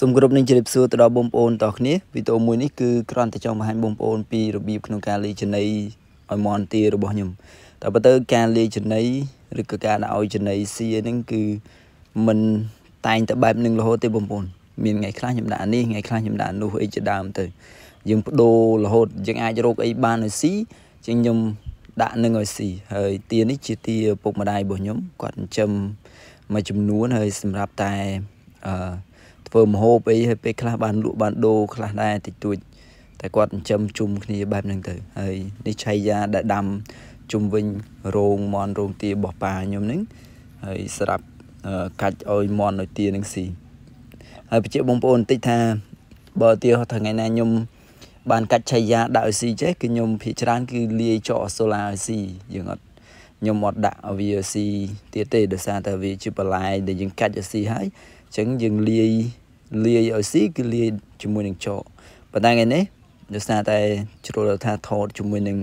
សូមគោរពនឹងជម្រាបសួរទៅដល់បងប្អូនតោះគ្នាវីដេអូមួយនេះគឺគ្រាន់តែចង់បង្ហាញបងប្អូនពីរបៀបក្នុងការលាយចំណីឲ្យមន់ទារបស់ខ្ញុំតែបើទៅការលាយចំណីឬក៏ការដាក់ឲ្យចំណីសៀហ្នឹងគឺมันតែងតែបែបនឹងរហូតទេបងប្អូនមានថ្ងៃខ្លះខ្ញុំដាក់នេះថ្ងៃខ្លះខ្ញុំដាក់នោះអីជាដើមទៅយើងបដូររហូតយើងអាចរកអីបានឲ្យស៊ីជាងខ្ញុំដាក់នឹងឲ្យស៊ីហើយទានេះជាទាពុកម្ដាយរបស់ខ្ញុំគាត់ចិញ្ចឹមមួយចំនួនហើយសម្រាប់តែអឺធ្វើមហូបអីហើយពេលខ្លះបាន លក់បានដូរខ្លះដែរតិចតួចតែគាត់ចិញ្ចឹមជុំគ្នាបែបហ្នឹងទៅហើយនេះឆៃយ៉ាដែលដាំជុំវិញរោងមន់រោងទារបស់ប៉ាខ្ញុំហ្នឹងហើយស្រាប់កាច់ឲ្យមន់ឲ្យទានឹងស៊ីហើយបញ្ជាបងប្អូនបន្តិចថា បើទាហោះថ្ងៃណាខ្ញុំបានកាច់ឆៃយ៉ាដាក់ឲ្យស៊ីចេះគឺខ្ញុំ ភាគច្រើន គឺលាយចោលសូឡាឲ្យស៊ីយើងអត់ខ្ញុំអត់ដាក់ឲ្យវាស៊ីទៀតទេដោយសារតែវាជាបន្លែដែលយើង កាច់ឲ្យស៊ីហើយចឹងយើងលាយលាយឲ្យស៊ីគឺលាយជាមួយនឹងចកប៉ុន្តែថ្ងៃនេះដោយសារតែជ្រុលថាថតជាមួយនឹង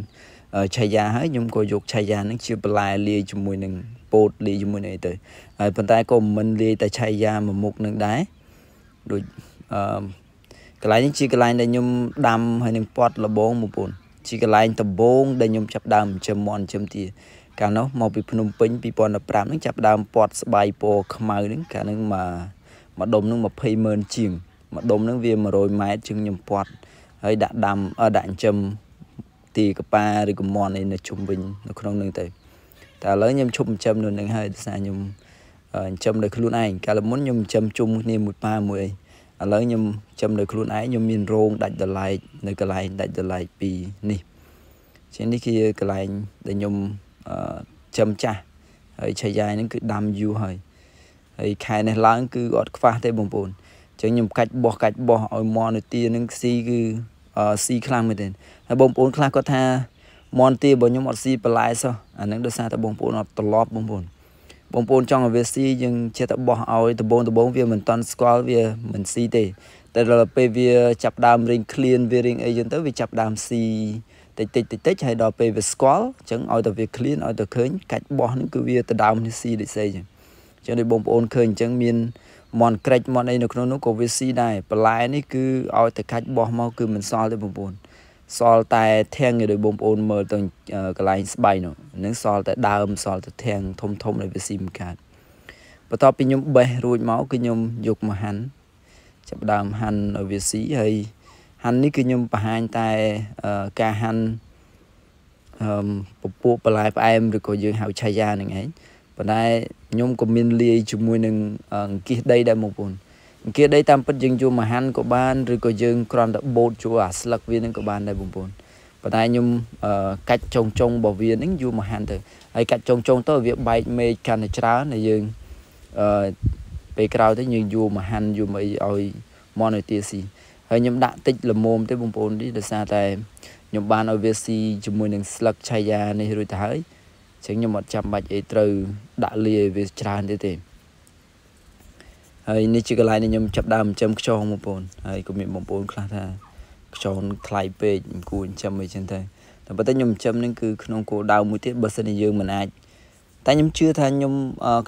ឆាយាហើយខ្ញុំក៏យកឆាយានឹងជាបន្លែលាយជាមួយនឹងពោតលាយជាមួយនឹងអីទៅហើយប៉ុន្តែក៏មិនលាយតែឆាយាមួយមុខនឹងដែរដូចអឺកន្លែងនេះជាកន្លែងដែលខ្ញុំដាំហើយនឹងពត់លបងមួយពូនជាកន្លែងដំបូងដែលខ្ញុំចាប់ដើមចិញ្ចឹមមន់ចិញ្ចឹមទាកាលនោះមកពីភ្នំពេញ2015ហ្នឹងចាប់ដើមពត់ស្បៃពណ៌ខ្មៅហ្នឹងកាលហ្នឹងមកមួយដុំនឹង20ម៉ឺនជាងមួយដុំនឹងវា100ម៉ែត្រជាងខ្ញុំពាត់ហើយដាក់ដាំដាក់ចិញ្ចឹមទីកប៉ាឬកមន់ឯនៅជុំវិញនៅក្នុងនឹងទៅតែឥឡូវខ្ញុំឈប់ចិញ្ចឹមនៅនឹងហើយដោយសារខ្ញុំចិញ្ចឹមដោយខ្លួនឯងកាលមុនខ្ញុំចិញ្ចឹមជុំគ្នាមួយប៉ាមួយអីឥឡូវខ្ញុំចិញ្ចឹមដោយខ្លួនឯងខ្ញុំមានរោងដាច់ដលែកនៅកន្លែងដាច់ដលែកពីនេះជានេះគឺកន្លែងដែលខ្ញុំចិញ្ចឹមចាស់ហើយឆាយាយហ្នឹងគឺដាំយូរហើយហើយខែនេះឡើងគឺអត់ខ្វះទេបងប្អូនអញ្ចឹងខ្ញុំកាច់បោះកាច់បោះឲ្យមន់ទានឹងស៊ីគឺស៊ីខ្លាំងមែនទេហើយបងប្អូនខ្លះគាត់ថាមន់ទារបស់ខ្ញុំអត់ស៊ីបន្លែសោះអានឹងដោយសារតែបងប្អូនអត់ត្រឡប់បងប្អូនបងប្អូនចង់ឲ្យវាស៊ីយើងចេះតែបោះឲ្យដបងដបងវាមិនតន់ស្គាល់វាមិនស៊ីទេតែដល់ពេលវាចាប់ដើមរៀងឃ្លានវារៀងអីចឹងទៅវាចាប់ដើមស៊ីតិចតិចតិចតិចហើយដល់ពេលវាស្គាល់អញ្ចឹងឲ្យតែវាឃ្លានឲ្យតែឃើញកាច់បោះនឹងគឺវាទៅដើមនេះស៊ីដូចស្អីចឹងចឹងដូចបងប្អូនឃើញអញ្ចឹងមានមន់ក្រិចមន់អីនៅក្នុងនោះក៏វាស៊ីដែរបន្លែនេះគឺឲ្យតែកាច់បោះមកគឺមិនសល់ទេបងប្អូនសល់តែធាំងឯដូចបងប្អូនមើលទៅកន្លែងស្បៃនោះនឹងសល់តែដើមសល់តែធាំងធំធំដែលវាស៊ីមិនខាតបន្ទាប់ពីខ្ញុំបេះរួចមកគឺខ្ញុំយកមកហាន់ចាប់ដើមហាន់ឲ្យវាស៊ីហើយហាន់នេះគឺខ្ញុំបង្ហាញតែការហាន់អឺពពួកបន្លែផ្អែមឬក៏យើងហៅឆាយ៉ានឹងឯងប៉ុន្តែខ្ញុំក៏មានលាយជាមួយនឹងអង្គាសដីដែរបងប្អូនអង្គាសដីតាមពិតយើងយកមកហាន់ក៏បានឬក៏យើងគ្រាន់តែបូតចូលអាស្លឹកវានឹងក៏បានដែរបងប្អូនប៉ុន្តែខ្ញុំកាច់ចុងចុងរបស់វានឹងយកមកហាន់ទៅហើយកាច់ចុងចុងទៅវាបែកមេឃកាន់តែច្រើនហើយយើងអឺពេលក្រោយទៅយើងយកមកហាន់យកមកអីឲ្យមនទាស៊ីហើយខ្ញុំដាក់តិច ល្មមទេបងប្អូននេះដោយសារតែខ្ញុំបានឲ្យវាស៊ីជាមួយនឹងស្លឹកឆាយានេះរួចទៅហើយចឹងខ្ញុំអត់ចាំបាច់អីត្រូវដាក់លាយវាច្រើនទៀតទេហើយនេះជាកន្លែងដែលខ្ញុំចាប់ដើមចិញ្ចឹមខ្យងបងប្អូនហើយក៏មានបងប្អូនខ្លះថាខ្យងថ្លៃពេកមិនគួរចិញ្ចឹមអីចឹងទៅតែប៉ុន្តែខ្ញុំចិញ្ចឹមនឹងគឺក្នុងគោលដៅមួយទៀតបើសិនជាយើងមិនអាច តែខ្ញុំជឿថាខ្ញុំ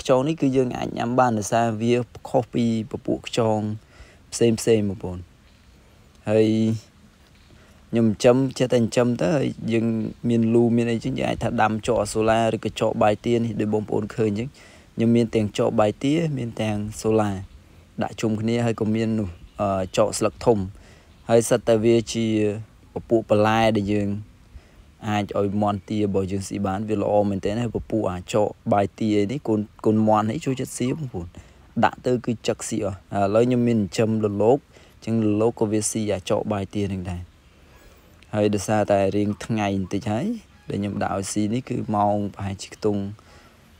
ខ្យងនេះគឺយើងអាចញ៉ាំបានដោយសារវា ខុសពីពពួកខ្យងផ្សេងផ្សេងបងប្អូនហើយខ្ញុំចិញ្ចឹមចេះតែចិញ្ចឹមទៅហើយយើងមានលូមានអីចឹងយើងអាចថាដាំចកសូឡាឬក៏ចកបាយទានេះដោយបងប្អូនឃើញចឹងខ្ញុំមានទាំងចកបាយទាមានទាំងសូឡា ដាក់ជុំគ្នាហើយក៏មាននោះចកស្លឹកធំ ហើយសិតតែវាជាពពួកបន្លែដែលយើងអាចឲ្យមន់ទារបស់យើងស៊ីបាន វាល្អមែនទែនហើយពពុះអាចកបាយទានេះកូនកូនមន់នេះជួយចិត្តស៊ីបងប្អូនដាក់ទៅគឺចឹកស៊ីអស់ឥឡូវខ្ញុំមានចិញ្ចឹមលលោកចឹងលលោកក៏វាស៊ីអាចកបាយទានឹងដែរហើយដោយសារតែរៀងថ្ងៃបន្តិចហើយដែលខ្ញុំដាក់ឲ្យស៊ីនេះគឺម៉ោងប្រហែលជាខ្ទង់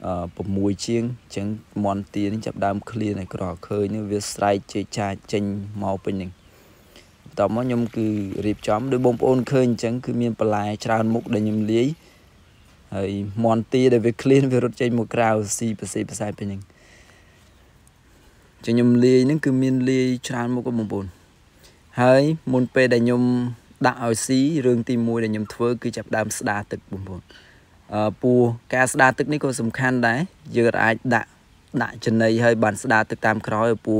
6ជាងអញ្ចឹងមន់ទានេះចាប់ដើមឃ្លានឲ្យក្រឃើញនេះវាស្រែកជេចាចេញមកពេញនឹងបន្ទាប់មកខ្ញុំ គឺរៀបចំដោយបងប្អូនឃើញអញ្ចឹងគឺមានបន្លែ ច្រើនមុខដែលខ្ញុំលាយហើយមន់ទាដែលវាឃ្លានវារត់ចេញមកក្រៅស៊ីប្រសិប្រសែពេញនឹងចឹងខ្ញុំលាយហ្នឹងគឺមានលាយច្រើនមុខបងប្អូនហើយមុនពេលដែលខ្ញុំដាក់ឲ្យស៊ីរឿងទី1ដែលខ្ញុំធ្វើគឺចាប់ដើមស្ដារទឹកបងប្អូនអឺពូការស្ដារទឹកនេះក៏សំខាន់ដែរយើងអាចដាក់ដាក់ចំណីឲ្យបានស្ដារទឹកតាមក្រោយឲ្យពូ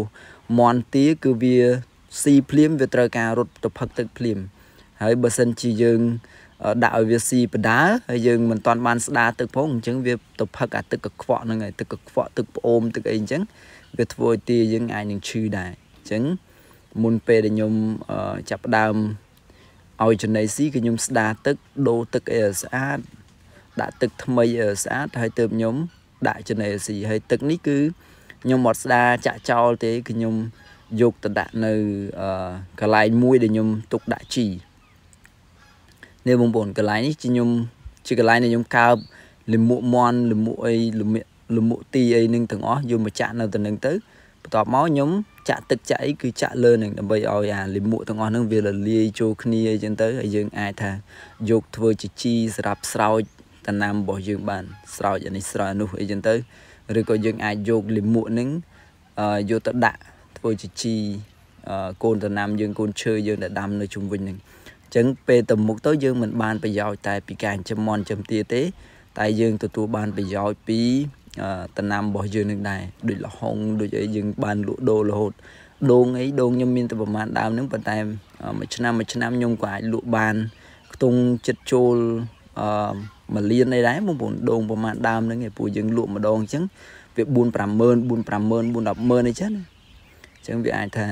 មន់ទាគឺវាស៊ីភ្លាមវាត្រូវការរត់ទៅផឹកទឹកភ្លាមហើយបើសិនជាយើងដាក់ឲ្យវាស៊ីបដាហើយយើងមិនទាន់បានស្ដារទឹកផងអញ្ចឹងវាទៅផឹកអាទឹកកខ្វក់ហ្នឹងហើយទឹកកខ្វក់ទឹកផ្អូមទឹកអីអញ្ចឹងវាធ្វើឲ្យទាយើងអាចនឹងឈឺដែរអញ្ចឹងមុនពេលដែលខ្ញុំចាប់ដើមឲ្យចំណីស៊ីគឺខ្ញុំស្ដារទឹកដូរទឹកឲ្យស្អាតដាក់ទឹកថ្មីឲ្យស្អាតហើយទើបខ្ញុំដាក់ចំណីស៊ីហើយទឹកនេះគឺខ្ញុំអត់ស្ដារចាក់ចោលទេគឺខ្ញុំយកទៅដាក់នៅកន្លែងមួយដែលខ្ញុំទុកដាក់ជីនេះបងប្អូនកន្លែងនេះជាខ្ញុំជាកន្លែងដែលខ្ញុំកើបលិមួកមន់លិមួកអីលិមួកលិមួកទីអីនឹងទាំងអស់យកមកចាក់នៅទៅនឹងទៅបន្ទាប់មកខ្ញុំចាក់ទឹកចាក់អីគឺចាក់លើនឹងដើម្បីឲ្យអាលិមួកទាំងអស់ហ្នឹងវារលាយចូលគ្នាអីចឹងទៅហើយយើងអាចថាយកធ្វើជាជីសម្រាប់ស្រោចដំណាំរបស់យើងបានស្រោចអានេះស្រោចអានោះអីចឹងទៅឬក៏យើងអាចយកលិមួកហ្នឹងយកទៅដាក់ធ្វើជាជីកូនដំណាំយើងកូនឈើយើងដែលដាំនៅជុំវិញហ្នឹងអញ្ចឹងពេលទៅមុខទៅយើងមិនបានប្រយោជន៍តែពីការចិញ្ចឹមមន់ចិញ្ចឹមទាទេ តែយើងទទួលបានប្រយោជន៍ពីតំណាំរបស់យើងនឹងដែរដូចលហុងដូចអីយើងបាន លក់ដូររហូតដូងអីដូងខ្ញុំមានតែប្រមាណដើមហ្នឹងប៉ុន្តែមួយឆ្នាំមួយឆ្នាំខ្ញុំក៏អាចលក់បានខ្ទង់ចិត្តចូលអឺមួយលានអីដែរបងប្អូនដូងប្រមាណដើមហ្នឹងឯងពួកយើងលក់ម្ដងអញ្ចឹងវា4 50000 4 50000 4 100000អីចឹងណាអញ្ចឹងវាអាចថា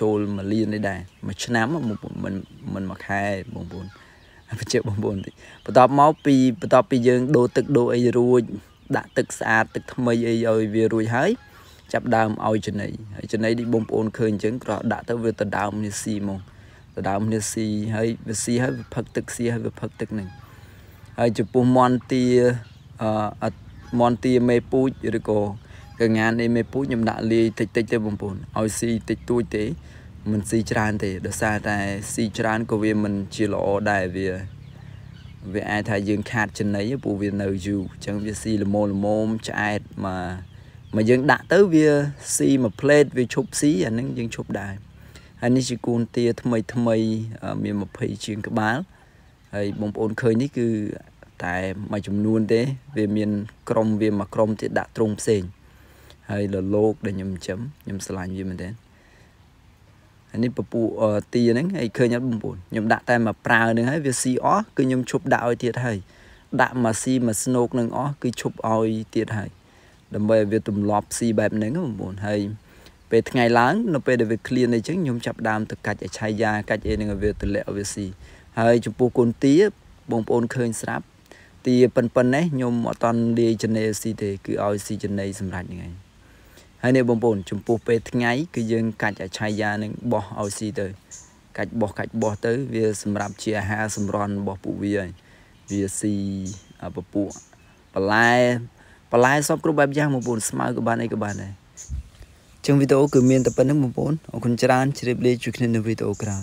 ចូលមួយលាននេះដែរមួយឆ្នាំបងប្អូនមិនមិនមួយខែបងប្អូនបញ្ជាក់បងប្អូនតិចបន្ទាប់មកពីបន្ទាប់ពីយើងដូរទឹកដូរអីរួចដាក់ទឹកស្អាតទឹកថ្មីអីឲ្យវារួចហើយចាប់ដើមឲ្យចំណីហើយចំណីនេះបងប្អូនឃើញអញ្ចឹងក៏ដាក់ទៅវាទៅដើមនេះស៊ីមកទៅដើមនេះស៊ីហើយវាស៊ីហើយវាផឹកទឹកស៊ីហើយវាផឹកទឹកនឹងហើយចំពោះមន់ទាអឺមន់ទាមេពូជឬក៏កងាននេះមេពូជខ្ញុំដាក់លាយតិចតិចទេបងប្អូនឲ្យស៊ីតិចតួចទេមិនស៊ីច្រើនទេដោយសារតែស៊ីច្រើនក៏វាមិនជាល្អដែរវាវាអាចថាយើងខាតចំណីពូវានៅយូរអញ្ចឹងវាស៊ីល្មមល្មមឆ្អែតមកមកយើងដាក់ទៅវាស៊ីមួយផ្លេត វាឈប់ស៊ីអានឹងយើងឈប់ដែរហើយនេះជាគូនទាថ្មីថ្មី មាន20ជាងក្បាលហើយបងប្អូនឃើញនេះគឺតែមួយចំនួនទេ វាមានក្រមវាមួយក្រមទៀតដាក់ទ្រុងផ្សេងហើយលលោក ដែលខ្ញុំចិញ្ចឹមខ្ញុំឆ្លាញ់វាមែនទេអានេះពពុះទាហ្នឹងហើយឃើញអត់បងប្អូនខ្ញុំដាក់តែមកប្រើហ្នឹងហើយវាស៊ីអស់គឺខ្ញុំឈប់ដាក់ឲ្យទៀតហើយដាក់មកស៊ីមកស្នូកនឹងអស់គឺឈប់ឲ្យទៀតហើយដើម្បីឲ្យវាទម្លាប់ស៊ីបែបហ្នឹងបងប្អូនហើយ ពេលថ្ងៃឡើងនៅពេលដែលវាឃ្លានអីចឹងខ្ញុំចាប់ដើមទៅកាច់អឆៃយ៉ាកាច់អីនឹងវាទម្លាក់វាស៊ីហើយចំពោះគុនទាបងប្អូនឃើញស្រាប់ទាប៉ុនប៉ុណ្ណេះខ្ញុំអត់តន់លាយចនេស៊ីទេ គឺឲ្យស៊ីចនេសម្រាប់ហ្នឹងឯងហើយនេះបងប្អូនចំពោះពេលថ្ងៃគឺយើងកាច់អាឆាយានឹងបោះឲ្យស៊ីទៅកាច់បោះកាច់បោះទៅវាសម្រាប់ជាអាហារសម្រន់របស់ពួកវាហើយវាស៊ីពពួកបន្លែបន្លែសពគ្រប់បែបយ៉ាងបងប្អូនស្មៅក៏បានអីក៏បានដែរចឹងវីដេអូគឺមានតែប៉ុណ្្នឹងបងប្អូនអរគុណច្រើនជ្រាបលាជួយគ្នានៅវីដេអូក្រោយ